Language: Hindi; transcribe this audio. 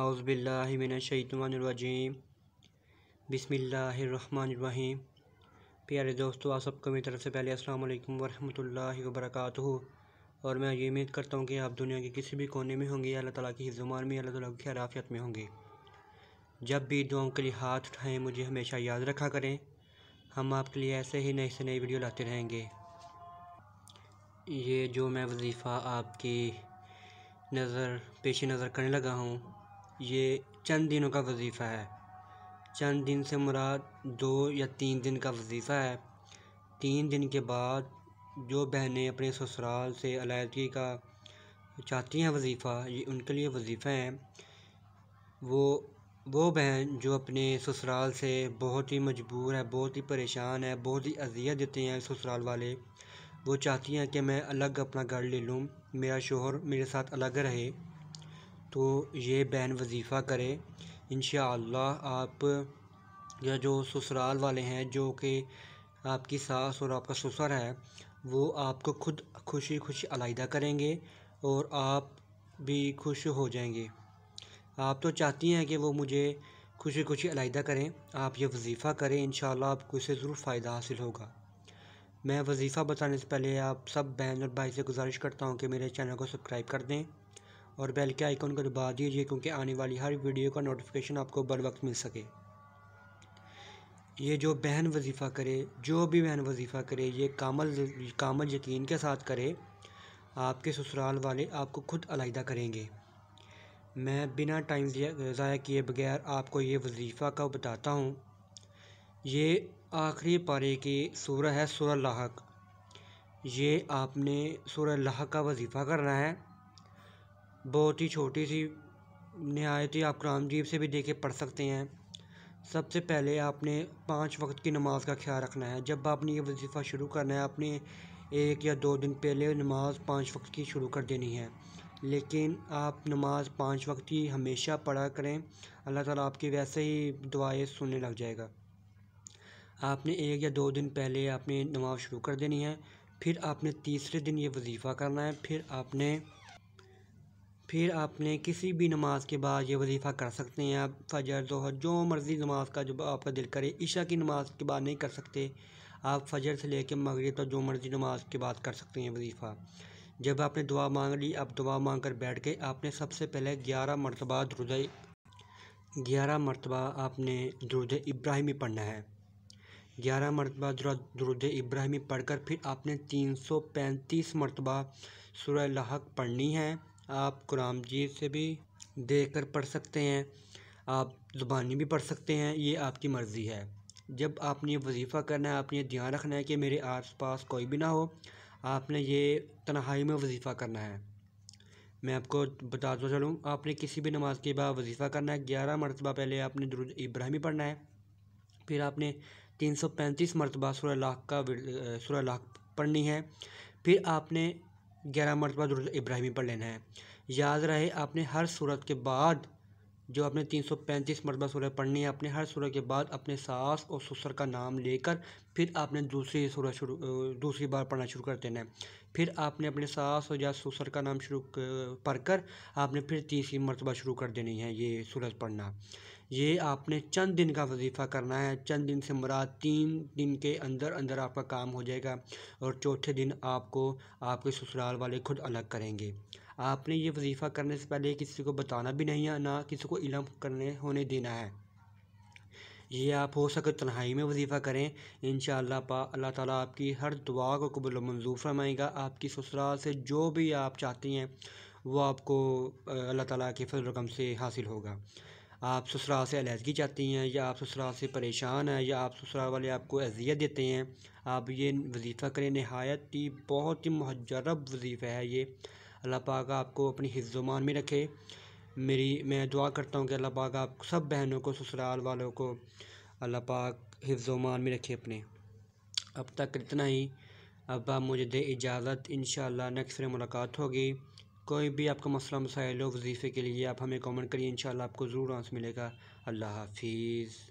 आउज़बिल्लिमिनशतवानरजीम बिसमीम प्यारे दोस्तों आप सबको मेरी तरफ़ से पहले अस्सलाम वालेकुम वरहमतुल्लाहि और मैं ये उम्मीद करता हूँ कि आप दुनिया के किसी भी कोने में होंगे अल्लाह ताला की जुमान में अल्लाह ताला की हराफियत में होंगे जब भी दुआओं के लिए हाथ उठाएं मुझे हमेशा याद रखा करें हम आपके लिए ऐसे ही नए से नए वीडियो लाते रहेंगे ये जो मैं वजीफ़ा आपकी नज़र पेश नज़र करने लगा हूँ ये चंद दिनों का वजीफ़ा है चंद दिन से मुराद दो या तीन दिन का वजीफ़ा है तीन दिन के बाद जो बहनें अपने ससुराल से अलायदगी का चाहती हैं वजीफ़ा ये उनके लिए वजीफ़े हैं वो वो बहन जो अपने ससुराल से बहुत ही मजबूर है बहुत ही परेशान है बहुत ही अजियत देते हैं ससुराल वाले वो चाहती हैं कि मैं अलग अपना घर ले लूँ मेरा शोहर मेरे साथ अलग रहे तो ये बैन वजीफ़ा करे इन आप या जो ससुराल वाले हैं जो कि आपकी सास और आपका ससुर है वो आपको खुद खुशी खुशी अलहदा करेंगे और आप भी खुश हो जाएंगे आप तो चाहती हैं कि वो मुझे खुशी खुशी अलहदा करें आप ये वजीफ़ा करें इन आपको इसे ज़रूर फ़ायदा हासिल होगा मैं वजीफ़ा बताने से पहले आप सब बहन और भाई से गुजारिश करता हूँ कि मेरे चैनल को सब्सक्राइब कर दें और बेल के आइकॉन को दबा दीजिए क्योंकि आने वाली हर वीडियो का नोटिफिकेशन आपको बर वक्त मिल सके ये जो बहन वजीफ़ा करे जो भी बहन वजीफ़ा करे ये कामल कामल यकीन के साथ करे आपके ससुराल वाले आपको खुद अलहदा करेंगे मैं बिना टाइम ज़ाया किए बगैर आपको ये वजीफ़ा का बताता हूँ ये आखिरी पारे की सूरह है सूरह लाहक ये आपने सूरह लाहक का वजीफ़ा करना है बहुत ही छोटी सी नहायत ही आप कुरान जीव से भी देखे पढ़ सकते हैं सबसे पहले आपने पाँच वक्त की नमाज का ख्याल रखना है जब आपने ये वजीफ़ा शुरू करना है आपने एक या दो दिन पहले नमाज पाँच वक्त की शुरू कर देनी है लेकिन आप नमाज पाँच वक्त की हमेशा पढ़ा करें अल्लाह ताला आपकी वैसे ही दुआएं सुनने लग जाएगा आपने एक या दो दिन पहले आपने नमाज शुरू कर देनी है फिर आपने तीसरे दिन ये वजीफ़ा करना है फिर आपने फिर आपने किसी भी नमाज़ के बाद ये वजीफ़ा कर सकते हैं आप फजर दोहर जो मर्ज़ी नमाज़ का जब आपका दिल करे ईशा की नमाज़ के बाद नहीं कर सकते आप फजर से लेकर मगरब तक तो जो मर्ज़ी नमाज के बाद कर सकते हैं वजीफ़ा जब आपने दुआ मांग ली आप दुआ मांग कर बैठ गए आपने सबसे पहले ग्यारह मरतबा दुरुद ग्यारह मरतबा आपने दुरुद इब्राहिमी पढ़ना है ग्यारह मरतबा दुरुद इब्राहिमी पढ़कर फिर आपने तीन सौ पैंतीस मरतबा सुरह लहक पढ़नी है आप कुरान जी से भी देख कर पढ़ सकते हैं आप ज़ुबानी भी पढ़ सकते हैं ये आपकी मर्ज़ी है जब आपने वजीफ़ा करना है आपने ध्यान रखना है कि मेरे आस पास कोई भी ना हो आपने ये तनहाई में वजीफ़ा करना है मैं आपको बताता तो चलूँ आपने किसी भी नमाज के बाद वजीफ़ा करना है ग्यारह मरतबा पहले आपने दरुद इब्राहिमी पढ़ना है फिर आपने तीन सौ पैंतीस मरतबा सुरह लाख का सुरह लाख पढ़नी है फिर आपने ग्यारह मरतबा दुरुद इब्राहिमी पढ़ लेना है याद रहे आपने हर सूरत के बाद जो आपने तीन सौ पैंतीस मरतबा सूरत पढ़नी है आपने हर सूरत के बाद अपने सास और ससुर का नाम लेकर फिर आपने दूसरी सूरत शुरू दूसरी बार पढ़ना शुरू कर देना है फिर आपने अपने सास और या ससुर का नाम शुरू पढ़ कर आपने फिर तीसरी मरतबा शुरू कर देनी है ये सूरज पढ़ना ये आपने चंद दिन का वजीफ़ा करना है चंद दिन से मुराद तीन दिन के अंदर अंदर आपका काम हो जाएगा और चौथे दिन आपको आपके ससुराल वाले खुद अलग करेंगे आपने ये वजीफ़ा करने से पहले किसी को बताना भी नहीं है ना किसी को इलम करने होने देना है ये आप हो सके तन्हाई में वजीफ़ा करें इन पा अल्लाह ताला आपकी हर दुआ को कबुल मंजूर फरमाएगा आपकी ससुराल से जो भी आप चाहती हैं वो आपको अल्लाह ताला के फजल रकम से हासिल होगा आप ससुराल से अलहदगी चाहती हैं या आप ससुराल से परेशान हैं या आप ससुराल वाले आपको अजियत देते हैं आप ये वजीफ़ा करें नहायत ही बहुत ही महजरब वजीफ़ा है ये अल्लाह पाक आपको अपनी हिज्जुमान में रखे मेरी मैं दुआ करता हूँ कि अल्लाह पाक आप सब बहनों को ससुराल वालों को अल्लाह पाक हिफ्जमान में रखे अपने अब तक इतना ही अब आप मुझे दे इजाज़त इन नेक्स्ट फिर मुलाकात होगी कोई भी आपका मसला मसाइल हो वजीफ़े के लिए आप हमें कमेंट करिए इन आपको ज़रूर आंस मिलेगा अल्लाह हाफिज़